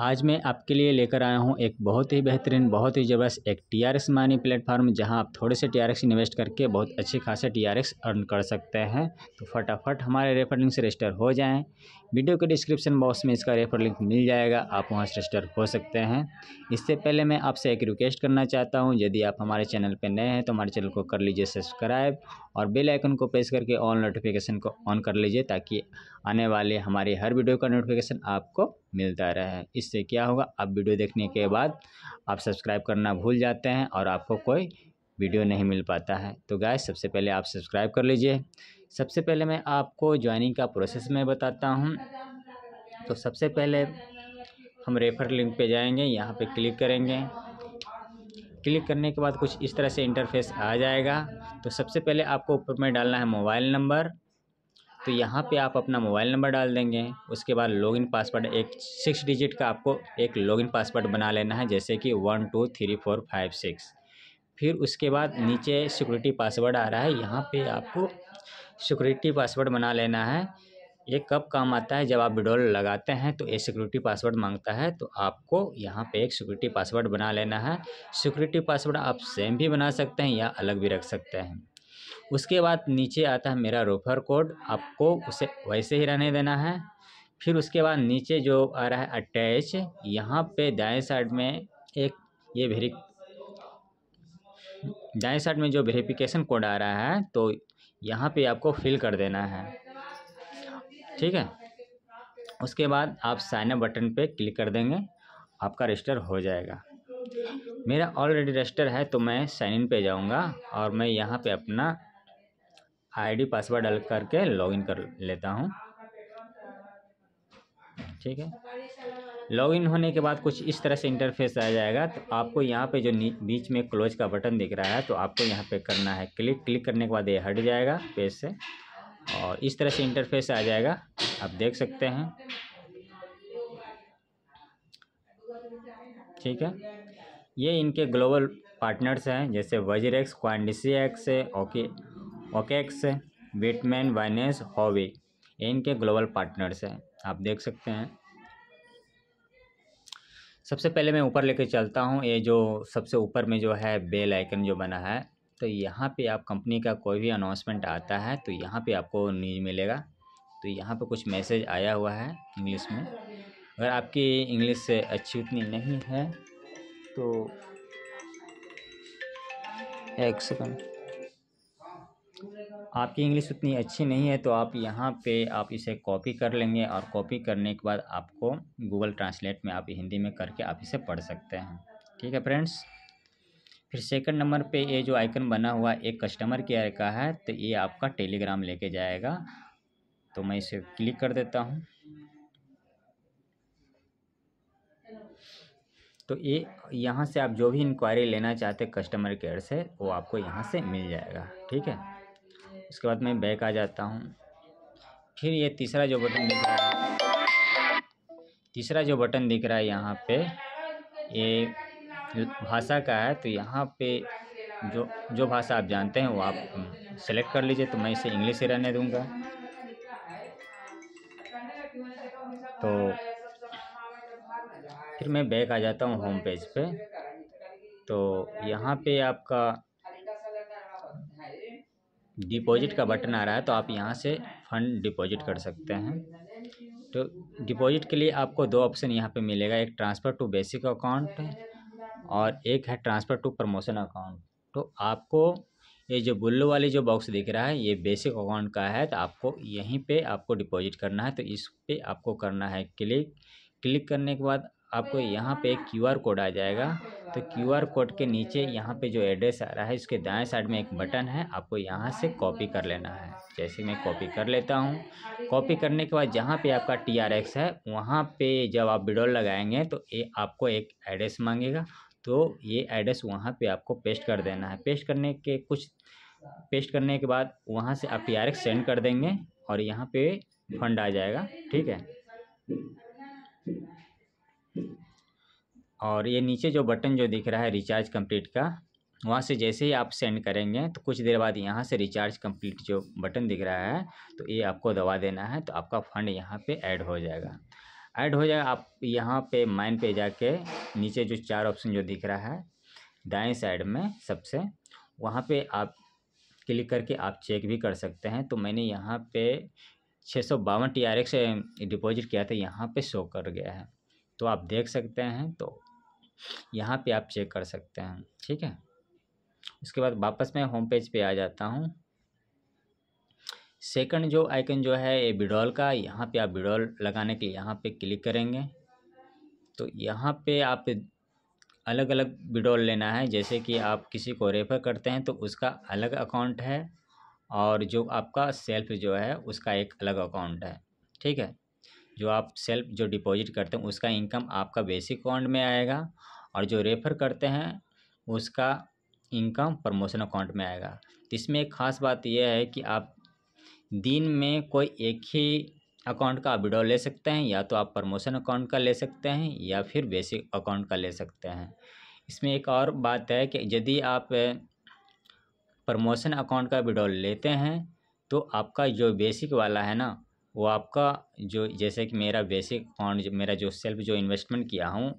आज मैं आपके लिए लेकर आया हूं एक बहुत ही बेहतरीन बहुत ही जबरदस्त एक T R X money platform जहां आप थोड़े से टी आर एक्स इन्वेस्ट करके बहुत अच्छे खासे टी आर एक्स अर्न कर सकते हैं तो फटाफट हमारे रेफर लिंक से रजिस्टर हो जाएं वीडियो के डिस्क्रिप्शन बॉक्स में इसका रेफर लिंक मिल जाएगा आप वहाँ से रजिस्टर हो सकते हैं इससे पहले मैं आपसे एक रिक्वेस्ट करना चाहता हूँ यदि आप हमारे चैनल पर नए हैं तो हमारे चैनल को कर लीजिए सब्सक्राइब और बेल आइकन को प्रेस करके ऑल नोटिफिकेशन को ऑन कर लीजिए ताकि आने वाले हमारे हर वीडियो का नोटिफिकेशन आपको मिलता रहे इससे क्या होगा आप वीडियो देखने के बाद आप सब्सक्राइब करना भूल जाते हैं और आपको कोई वीडियो नहीं मिल पाता है तो गाय सबसे पहले आप सब्सक्राइब कर लीजिए सबसे पहले मैं आपको ज्वाइनिंग का प्रोसेस मैं बताता हूँ तो सबसे पहले हम रेफर लिंक पे जाएंगे यहाँ पे क्लिक करेंगे क्लिक करने के बाद कुछ इस तरह से इंटरफेस आ जाएगा तो सबसे पहले आपको ऊपर में डालना है मोबाइल नंबर तो यहाँ पे आप अपना मोबाइल नंबर डाल देंगे उसके बाद लॉगिन पासवर्ड एक सिक्स डिजिट का आपको एक लॉगिन पासवर्ड बना लेना है जैसे कि one two three four five six फिर उसके बाद नीचे सिक्योरिटी पासवर्ड आ रहा है यहाँ पे आपको सिक्योरिटी पासवर्ड बना लेना है ये कब काम आता है जब आप विड्रॉल लगाते हैं तो ये सिक्योरिटी पासवर्ड मांगता है तो आपको यहाँ पे एक सिक्योरिटी पासवर्ड बना लेना है सिक्योरिटी पासवर्ड आप सेम भी बना सकते हैं या अलग भी रख सकते हैं उसके बाद नीचे आता है मेरा रोफर कोड आपको उसे वैसे ही रहने देना है फिर उसके बाद नीचे जो आ रहा है अटैच यहाँ पे दाएं साइड में एक ये वेरी दाएं साइड में जो वेरीफिकेशन कोड आ रहा है तो यहाँ पे आपको फिल कर देना है ठीक है उसके बाद आप साइनअप बटन पे क्लिक कर देंगे आपका रजिस्टर हो जाएगा मेरा ऑलरेडी रजिस्टर है तो मैं साइन इन पे जाऊँगा और मैं यहाँ पे अपना आईडी पासवर्ड डाल करके लॉगिन कर लेता हूँ ठीक है लॉगिन होने के बाद कुछ इस तरह से इंटरफेस आ जाएगा तो आपको यहाँ पे जो बीच में क्लोज का बटन दिख रहा है तो आपको यहाँ पे करना है क्लिक क्लिक करने के बाद ये हट जाएगा पेज से और इस तरह से इंटरफेस आ जाएगा आप देख सकते हैं ठीक है ये इनके ग्लोबल पार्टनर्स हैं जैसे वजीर एक्स क्वान्डिसी एक्स है ओके ओकेक्स वेटमैन वाइनेस हॉवे इनके ग्लोबल पार्टनर्स हैं आप देख सकते हैं सबसे पहले मैं ऊपर लेके चलता हूँ ये जो सबसे ऊपर में जो है बेल आइकन जो बना है तो यहाँ पे आप कंपनी का कोई भी अनाउंसमेंट आता है तो यहाँ पे आपको न्यूज मिलेगा तो यहाँ पे कुछ मैसेज आया हुआ है इंग्लिश में अगर आपकी इंग्लिश से अच्छी उतनी नहीं है तो एक सेकंड आपकी इंग्लिश उतनी अच्छी नहीं है तो आप यहाँ पे आप इसे कॉपी कर लेंगे और कॉपी करने के बाद आपको गूगल ट्रांसलेट में आप हिंदी में करके आप इसे पढ़ सकते हैं ठीक है फ्रेंड्स फिर सेकंड नंबर पे ये जो आइकन बना हुआ एक कस्टमर केयर का है तो ये आपका टेलीग्राम लेके जाएगा तो मैं इसे क्लिक कर देता हूँ तो ये यहाँ से आप जो भी इंक्वायरी लेना चाहते कस्टमर केयर से वो आपको यहाँ से मिल जाएगा ठीक है उसके बाद मैं बैक आ जाता हूँ फिर ये तीसरा जो बटन दिख रहा है तीसरा जो बटन दिख रहा है यहाँ पे ये भाषा का है तो यहाँ पे जो जो भाषा आप जानते हैं वो आप सेलेक्ट कर लीजिए तो मैं इसे इंग्लिश ही रहने दूँगा तो फिर मैं बैक आ जाता हूँ होम पेज पे तो यहाँ पे आपका डिपॉजिट का बटन आ रहा है तो आप यहाँ से फ़ंड डिपॉजिट कर सकते हैं तो डिपॉजिट के लिए आपको दो ऑप्शन यहाँ पे मिलेगा एक ट्रांसफ़र टू बेसिक अकाउंट और एक है ट्रांसफ़र टू प्रमोशन अकाउंट तो आपको ये जो बुल्लू वाली जो बॉक्स दिख रहा है ये बेसिक अकाउंट का है तो आपको यहीं पे आपको डिपॉजिट करना है तो इस पर आपको करना है क्लिक क्लिक करने के बाद आपको यहाँ पे एक क्यू कोड आ जाएगा तो क्यू कोड के नीचे यहाँ पे जो एड्रेस आ रहा है उसके दाएं साइड में एक बटन है आपको यहाँ से कॉपी कर लेना है जैसे मैं कॉपी कर लेता हूँ कॉपी करने के बाद जहाँ पे आपका टी है वहाँ पे जब आप विडोल लगाएंगे तो ये आपको एक एड्रेस मांगेगा तो ये एड्रेस वहाँ पर आपको पेस्ट कर देना है पेस्ट करने के कुछ पेस्ट करने के बाद वहाँ से आप टी सेंड कर देंगे और यहाँ पर फंड आ जाएगा ठीक है और ये नीचे जो बटन जो दिख रहा है रिचार्ज कंप्लीट का वहाँ से जैसे ही आप सेंड करेंगे तो कुछ देर बाद यहाँ से रिचार्ज कंप्लीट जो बटन दिख रहा है तो ये आपको दबा देना है तो आपका फ़ंड यहाँ पे ऐड हो जाएगा ऐड हो जाएगा आप यहाँ पे माइन पे जाके नीचे जो चार ऑप्शन जो दिख रहा है दाएं साइड में सबसे वहाँ पे आप क्लिक करके आप चेक भी कर सकते हैं तो मैंने यहाँ पे छः सौ बावन टी आर एक्स डिपॉजिट किया था यहाँ पर शो कर गया है तो आप देख सकते हैं तो यहाँ पे आप चेक कर सकते हैं ठीक है उसके बाद वापस मैं होम पेज पे आ जाता हूँ सेकंड जो आइकन जो है ये विड्रॉल का यहाँ पे आप विड्रॉल लगाने के लिए यहाँ पे क्लिक करेंगे तो यहाँ पे आप अलग अलग विड्रॉल लेना है जैसे कि आप किसी को रेफ़र करते हैं तो उसका अलग अकाउंट है और जो आपका सेल्फ जो है उसका एक अलग अकाउंट है ठीक है जो आप सेल्फ जो डिपॉजिट करते हैं उसका इनकम आपका बेसिक अकाउंट में आएगा और जो रेफ़र करते हैं उसका इनकम प्रमोशन अकाउंट में आएगा तो इसमें एक ख़ास बात यह है कि आप दिन में कोई एक ही अकाउंट का आप विड्रॉ ले सकते हैं या तो आप प्रमोशन अकाउंट का ले सकते हैं या फिर बेसिक अकाउंट का ले सकते हैं इसमें एक और बात है कि यदि आप प्रमोशन अकाउंट का विड्रॉ लेते हैं तो आपका जो बेसिक वाला है ना वो आपका जो जैसे कि मेरा बेसिक फंड मेरा जो सेल्फ जो इन्वेस्टमेंट किया हूँ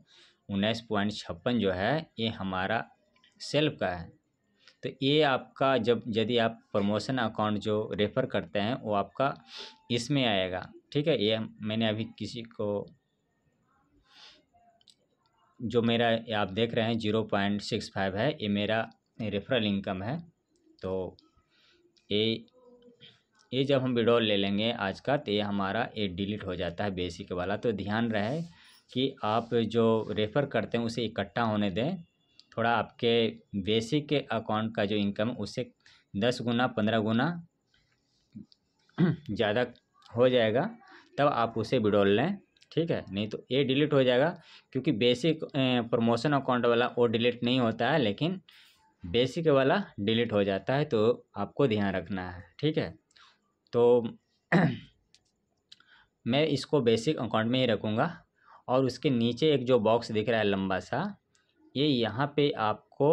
उन्नीस पॉइंट छप्पन जो है ये हमारा सेल्फ का है तो ये आपका जब यदि आप प्रमोशन अकाउंट जो रेफ़र करते हैं वो आपका इसमें आएगा ठीक है ये मैंने अभी किसी को जो मेरा आप देख रहे हैं जीरो पॉइंट सिक्स फाइव है ये मेरा रेफरल इनकम है तो ये ये जब हम विड्रॉल ले लेंगे आज का तो ये हमारा ये डिलीट हो जाता है बेसिक वाला तो ध्यान रहे कि आप जो रेफ़र करते हैं उसे इकट्ठा होने दें थोड़ा आपके बेसिक अकाउंट का जो इनकम उससे दस गुना पंद्रह गुना ज़्यादा हो जाएगा तब आप उसे विड्रॉल लें ठीक है नहीं तो ये डिलीट हो जाएगा क्योंकि बेसिक प्रमोशन अकाउंट वाला वो डिलीट नहीं होता है लेकिन बेसिक वाला डिलीट हो जाता है तो आपको ध्यान रखना है ठीक है तो मैं इसको बेसिक अकाउंट में ही रखूँगा और उसके नीचे एक जो बॉक्स दिख रहा है लंबा सा ये यहाँ पे आपको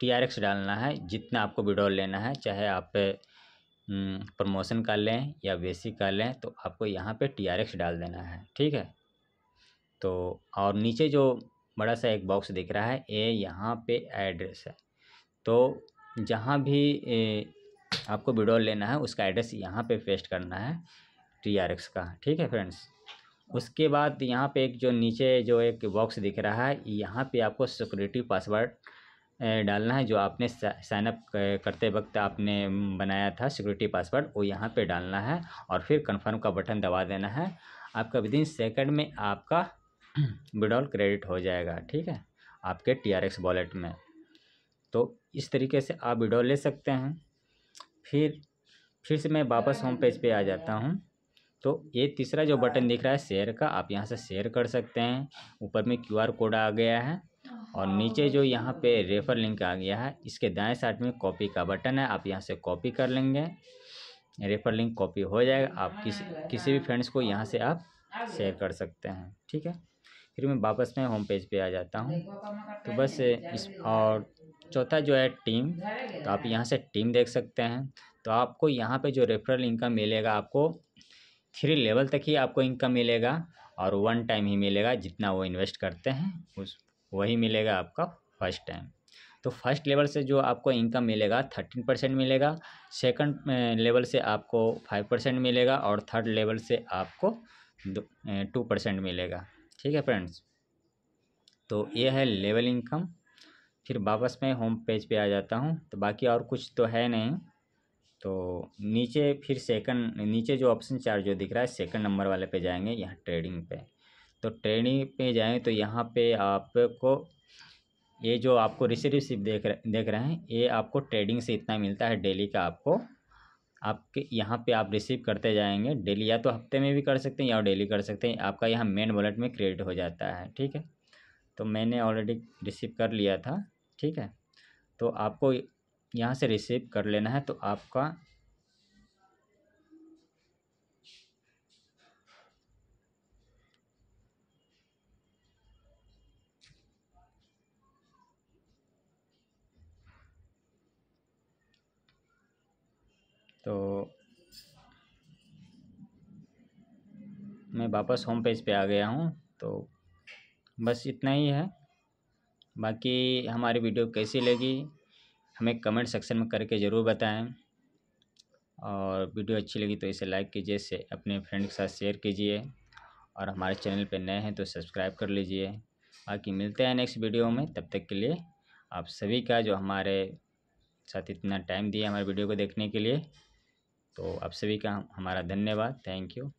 टी आर एक्स डालना है जितना आपको विड्रॉल लेना है चाहे आप प्रमोशन हम्म, कर लें या बेसिक कर लें तो आपको यहाँ पे टी आर एक्स डाल देना है ठीक है तो और नीचे जो बड़ा सा एक बॉक्स दिख रहा है ये यहाँ पे एड्रेस है तो जहाँ भी आपको विड्रॉल लेना है उसका एड्रेस यहाँ पे पेस्ट करना है टी आर एक्स का ठीक है फ्रेंड्स उसके बाद यहाँ पे एक जो नीचे जो एक बॉक्स दिख रहा है यहाँ पे आपको सिक्योरिटी पासवर्ड डालना है जो आपने साइनअप करते वक्त आपने बनाया था सिक्योरिटी पासवर्ड वो यहाँ पे डालना है और फिर कन्फर्म का बटन दबा देना है आपका विदिन सेकेंड में आपका विड्रॉल क्रेडिट हो जाएगा ठीक है आपके टी आर एक्स वॉलेट में तो इस तरीके से आप विड्रॉल ले सकते हैं फिर फिर से मैं वापस होम पेज पे आ जाता हूँ तो ये तीसरा जो बटन दिख रहा है शेयर का आप यहाँ से शेयर कर सकते हैं ऊपर में क्यू आर कोड आ गया है और नीचे जो यहाँ पे रेफर लिंक आ गया है इसके दाएं साइड में कॉपी का बटन है आप यहाँ से कॉपी कर लेंगे रेफर लिंक कॉपी हो जाएगा आप किसी किसी भी फ्रेंड्स को यहाँ से आप शेयर कर सकते हैं ठीक है फिर मैं वापस में होम पेज पे आ जाता हूँ तो बस इस और चौथा जो है टीम तो आप यहाँ से टीम देख सकते हैं तो आपको यहाँ पे जो रेफरल इनकम मिलेगा आपको थ्री लेवल तक ही आपको इनकम मिलेगा और वन टाइम ही मिलेगा जितना वो इन्वेस्ट करते हैं उस वही मिलेगा आपका फर्स्ट टाइम तो फर्स्ट लेवल से जो आपको इनकम मिलेगा थर्टीन परसेंट मिलेगा सेकंड लेवल से आपको फाइव परसेंट मिलेगा और थर्ड लेवल से आपको टू परसेंट मिलेगा ठीक है फ्रेंड्स तो ये है लेवल इनकम फिर वापस मैं होम पेज पे आ जाता हूँ तो बाकी और कुछ तो है नहीं तो नीचे फिर सेकंड नीचे जो ऑप्शन चार जो दिख रहा है सेकंड नंबर वाले पे जाएंगे यहाँ ट्रेडिंग पे तो ट्रेडिंग पे जाएँ तो यहाँ पे आपको ये जो आपको रिसीव रिसिप देख रहे देख रहे हैं ये आपको ट्रेडिंग से इतना मिलता है डेली का आपको आपके यहाँ पे आप रिसीव करते जाएंगे डेली या तो हफ्ते में भी कर सकते हैं या डेली कर सकते हैं आपका यहाँ मेन वॉलेट में क्रिएट हो जाता है ठीक है तो मैंने ऑलरेडी रिसीव कर लिया था ठीक है तो आपको यहाँ से रिसीव कर लेना है तो आपका तो मैं वापस होम पेज पे आ गया हूँ तो बस इतना ही है बाकी हमारी वीडियो कैसी लगी हमें कमेंट सेक्शन में करके ज़रूर बताएं और वीडियो अच्छी लगी तो इसे लाइक कीजिए इसे अपने फ्रेंड के साथ शेयर कीजिए और हमारे चैनल पर नए हैं तो सब्सक्राइब कर लीजिए बाकी मिलते हैं नेक्स्ट वीडियो में तब तक के लिए आप सभी का जो हमारे साथ इतना टाइम दिया हमारे वीडियो को देखने के लिए तो आप सभी का हमारा धन्यवाद थैंक यू